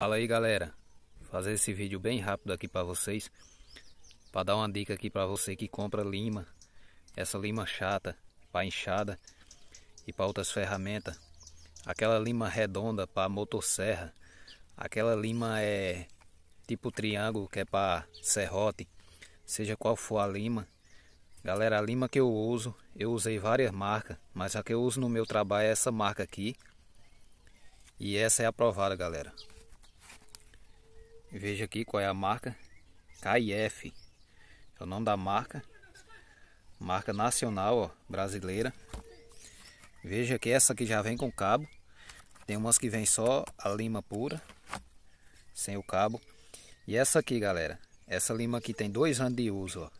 Fala aí galera, fazer esse vídeo bem rápido aqui para vocês para dar uma dica aqui para você que compra lima essa lima chata para enxada e para outras ferramentas aquela lima redonda para motosserra aquela lima é tipo triângulo que é para serrote seja qual for a lima galera, a lima que eu uso eu usei várias marcas mas a que eu uso no meu trabalho é essa marca aqui e essa é aprovada galera Veja aqui qual é a marca. KF É o nome da marca. Marca nacional, ó, brasileira. Veja que essa aqui já vem com cabo. Tem umas que vem só a lima pura, sem o cabo. E essa aqui, galera, essa lima aqui tem dois anos de uso, ó.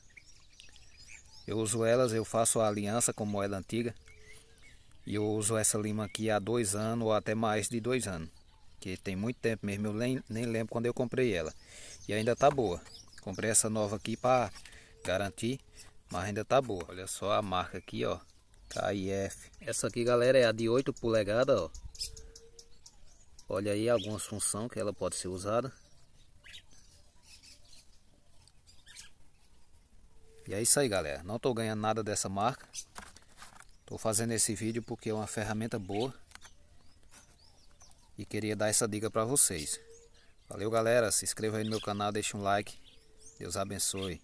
Eu uso elas, eu faço a aliança com moeda antiga. E eu uso essa lima aqui há dois anos ou até mais de dois anos que tem muito tempo mesmo, eu nem, nem lembro quando eu comprei ela. E ainda tá boa. Comprei essa nova aqui para garantir, mas ainda tá boa. Olha só a marca aqui, ó. KIF. Essa aqui, galera, é a de 8 polegadas, ó. Olha aí algumas funções que ela pode ser usada. E é isso aí, galera. Não tô ganhando nada dessa marca. Tô fazendo esse vídeo porque é uma ferramenta boa e queria dar essa dica para vocês. Valeu, galera. Se inscreva aí no meu canal, deixe um like. Deus abençoe.